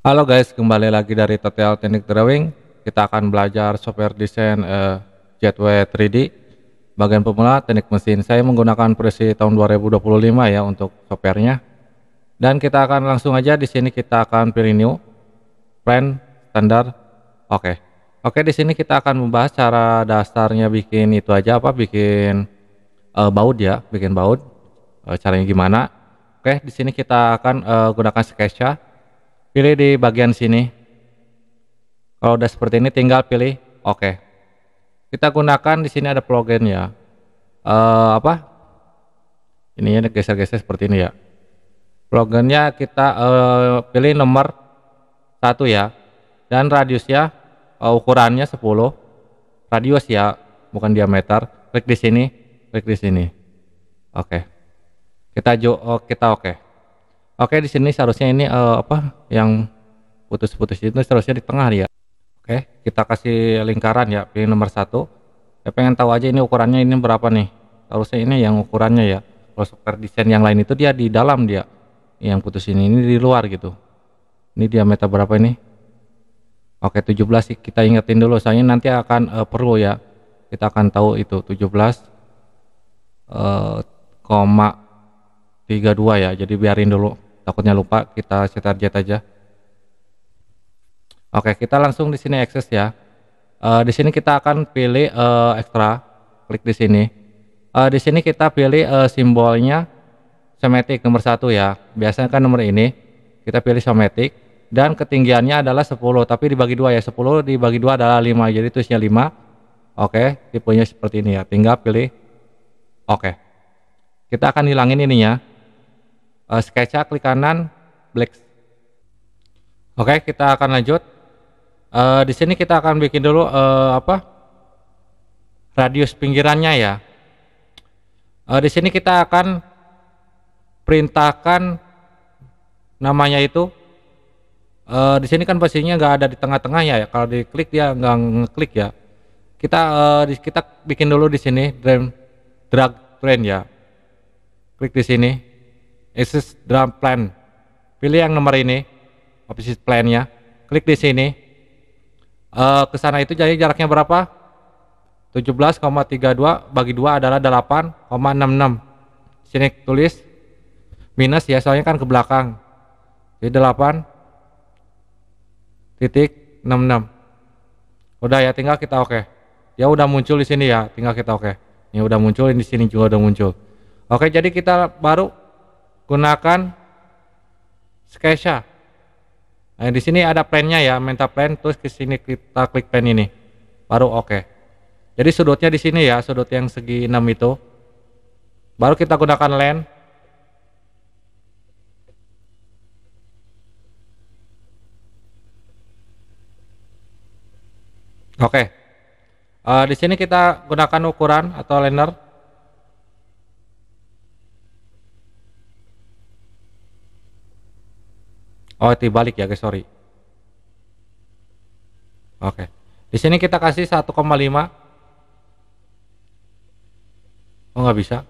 Halo guys, kembali lagi dari Tutorial Teknik Drawing. Kita akan belajar software desain uh, Jetway 3D. Bagian pemula teknik mesin. Saya menggunakan versi tahun 2025 ya untuk softwarenya. Dan kita akan langsung aja di sini kita akan pilih new, plan, standar. Oke. Okay. Oke, okay, di sini kita akan membahas cara dasarnya bikin itu aja apa bikin uh, eh, baut ya, bikin baut Uh, eh, caranya gimana? Oke, okay, di sini kita akan uh, gunakan Sketcha pilih di bagian sini kalau udah seperti ini tinggal pilih oke okay. kita gunakan di sini ada plugin ya uh, apa ini ada geser-geser seperti ini ya pluginnya kita uh, pilih nomor satu ya dan radiusnya uh, eh, ukurannya 10 radius ya bukan diameter klik di sini klik di sini oke okay. kita jo oh, kita oke okay. Oke, di sini seharusnya ini uh, apa yang putus-putus itu seharusnya di tengah ya. Oke, kita kasih lingkaran ya, pilih nomor satu. Saya pengen tahu aja ini ukurannya ini berapa nih. Seharusnya ini yang ukurannya ya. Kalau super desain yang lain itu dia di dalam dia. Yang putus ini ini di luar gitu. Ini diameter berapa ini? Oke, 17 sih kita ingetin dulu. Soalnya nanti akan uh, perlu ya. Kita akan tahu itu 17 uh, eh, koma 32 ya. Jadi biarin dulu takutnya lupa kita set target aja oke kita langsung di sini akses ya uh, di sini kita akan pilih uh, ekstra klik di sini uh, di sini kita pilih uh, simbolnya semetik nomor satu ya biasanya kan nomor ini kita pilih semetik dan ketinggiannya adalah 10 tapi dibagi dua ya 10 dibagi dua adalah 5 jadi tulisnya 5 oke tipenya seperti ini ya tinggal pilih oke kita akan hilangin ininya uh, sketsa klik kanan black oke okay, kita akan lanjut uh, di sini kita akan bikin dulu uh, apa radius pinggirannya ya uh, di sini kita akan perintahkan namanya itu uh, di sini kan pastinya nggak ada di tengah-tengah ya kalau diklik dia nggak ngeklik ya kita uh, kita bikin dulu di sini drag drag train ya klik di sini Access Drum Plan. Pilih yang nomor ini, opposite plan ya. Klik di sini. Uh, ke sana itu jadi jaraknya berapa? 17,32 bagi 2 adalah 8,66. Sini tulis minus ya, soalnya kan ke belakang. Jadi 8 titik 66. Udah ya, tinggal kita oke. Okay. Ya udah muncul di sini ya, tinggal kita oke. Okay. Ya ini udah muncul, ini di sini juga udah muncul. Oke, jadi kita baru gunakan Sketcha. Nah, di sini ada plan-nya ya, minta plan terus ke sini kita klik plan ini. Baru oke. Okay. Jadi sudutnya di sini ya, sudut yang segi 6 itu. Baru kita gunakan land. Oke. Okay. Uh, eh, di sini kita gunakan ukuran atau liner Oh, itu balik ya, guys, sorry. Oke. Di sini kita kasih 1,5. Oh, nggak bisa.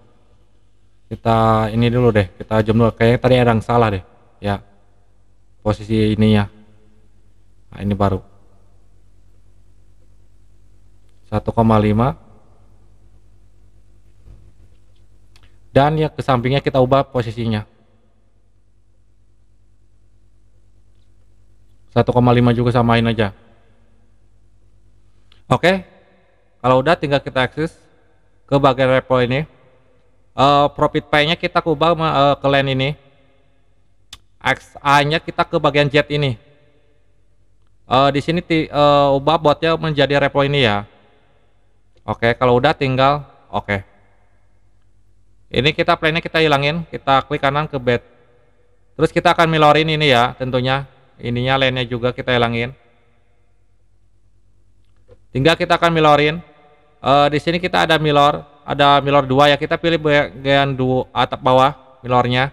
Kita ini dulu deh, kita jumlah kayaknya tadi ada yang salah deh. Ya. Posisi ininya. Nah, ini baru. 1,5 dan ya ke sampingnya kita ubah posisinya 1,5 juga samain aja oke okay. kalau udah tinggal kita akses ke bagian repo ini uh, profit pay nya kita kubah uh, ke line ini XA nya kita ke bagian jet ini uh, di sini uh, ubah botnya menjadi repo ini ya oke okay, kalau udah tinggal oke okay. ini kita plan kita hilangin kita klik kanan ke bed terus kita akan milorin ini ya tentunya ininya lainnya juga kita hilangin tinggal kita akan milorin uh, di sini kita ada milor ada milor dua ya kita pilih bagian dua atap bawah milornya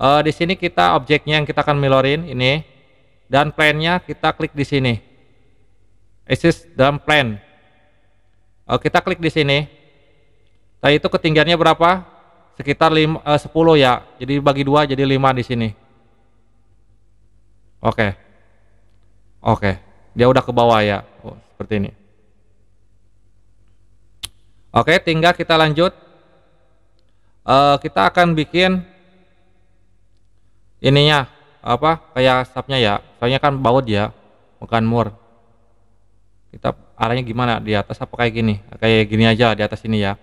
uh, di sini kita objeknya yang kita akan milorin ini dan plannya kita klik di sini axis dan plan uh, kita klik di sini tadi itu ketinggiannya berapa sekitar sepuluh uh, 10 ya jadi bagi dua jadi 5 di sini Oke. Oke. Dia udah ke bawah ya. Oh, seperti ini. Oke, tinggal kita lanjut. Uh, kita akan bikin ininya apa kayak sapnya ya soalnya kan baut ya bukan mur kita arahnya gimana di atas apa kayak gini kayak gini aja di atas ini ya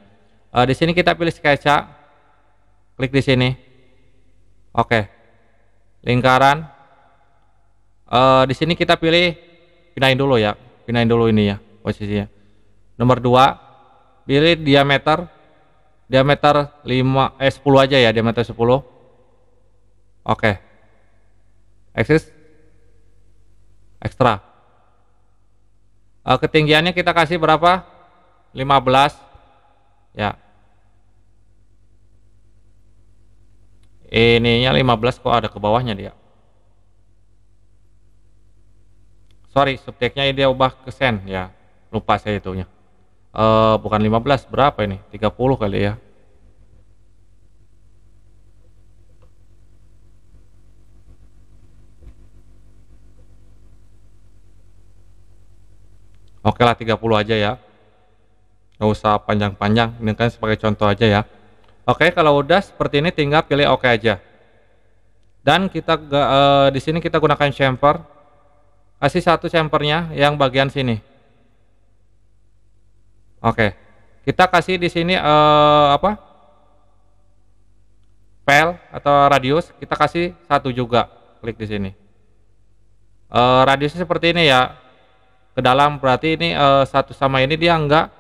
uh, di sini kita pilih sketsa klik di sini oke lingkaran uh, di sini kita pilih pinain dulu ya pinain dulu ini ya posisinya nomor 2 pilih diameter diameter 5 eh 10 aja ya diameter 10 oke okay. eksis ekstra uh, ketinggiannya kita kasih berapa 15 ya ininya 15 kok ada ke bawahnya dia sorry ini dia ubah ke sen ya lupa saya itunya e, eh, bukan 15 berapa ini 30 kali ya Oke lah 30 aja ya nggak usah panjang-panjang ini kan sebagai contoh aja ya Oke kalau udah seperti ini tinggal pilih oke OK aja dan kita e, di sini kita gunakan chamfer Kasih satu chambernya yang bagian sini. Oke. Kita kasih di sini eh, apa? Pel atau radius kita kasih satu juga. Klik di sini. Eh, radiusnya seperti ini ya. Ke dalam berarti ini eh, satu sama ini dia enggak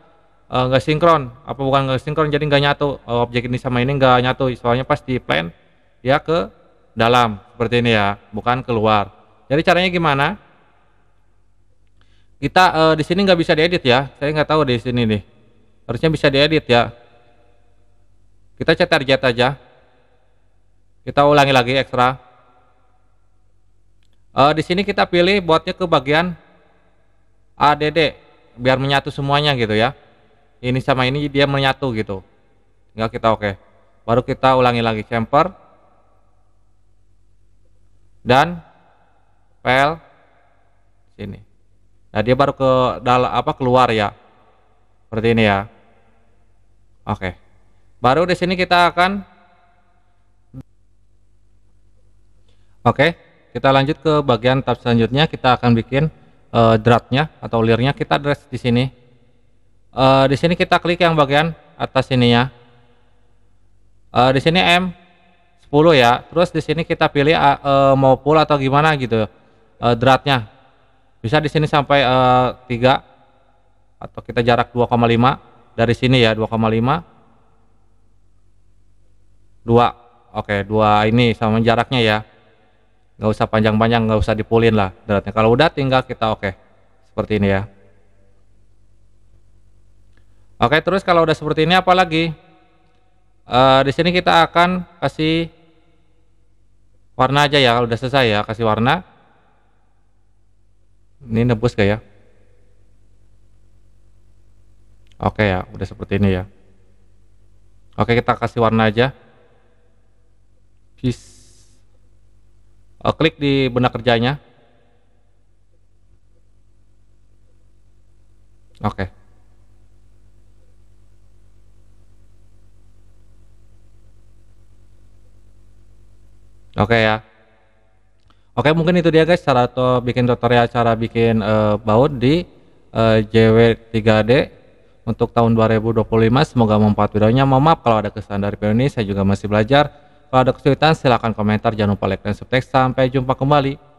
enggak eh, uh, sinkron apa bukan enggak sinkron jadi enggak nyatu uh, objek ini sama ini enggak nyatu soalnya pas di plan dia ke dalam seperti ini ya bukan keluar jadi caranya gimana kita uh, di sini nggak bisa diedit ya saya nggak tahu di sini nih harusnya bisa diedit ya kita cat target aja kita ulangi lagi ekstra uh, di sini kita pilih buatnya ke bagian ADD biar menyatu semuanya gitu ya ini sama ini dia menyatu gitu Nggak kita oke okay. baru kita ulangi lagi chamber dan file sini Nah, dia baru ke dalam apa keluar ya. Seperti ini ya. Oke. Baru di sini kita akan Oke, kita lanjut ke bagian tab selanjutnya. Kita akan bikin uh, eh, dratnya atau lirnya. Kita dress di sini. Uh, di sini kita klik yang bagian atas ini ya. Uh, di sini M 10 ya. Terus di sini kita pilih uh, uh, mau pull atau gimana gitu. Uh, dratnya bisa di sini sampai uh, eh, 3 atau kita jarak 2,5 dari sini ya 2,5 2 oke 2 ini sama jaraknya ya nggak usah panjang-panjang nggak usah dipulin lah daratnya kalau udah tinggal kita oke okay. seperti ini ya oke terus kalau udah seperti ini apalagi uh, eh, di sini kita akan kasih warna aja ya kalau udah selesai ya kasih warna ini nebus gak ya? Oke ya, udah seperti ini ya. Oke, kita kasih warna aja. Peace. Oh, klik di benda kerjanya. Oke. Oke ya. Oke, mungkin itu dia guys cara atau bikin tutorial cara bikin uh, baut di uh, eh, JW3D untuk tahun 2025. Semoga membuat videonya. Mohon maaf kalau ada kesan dari video ini, saya juga masih belajar. Kalau ada kesulitan silahkan komentar, jangan lupa like dan subscribe. Sampai jumpa kembali.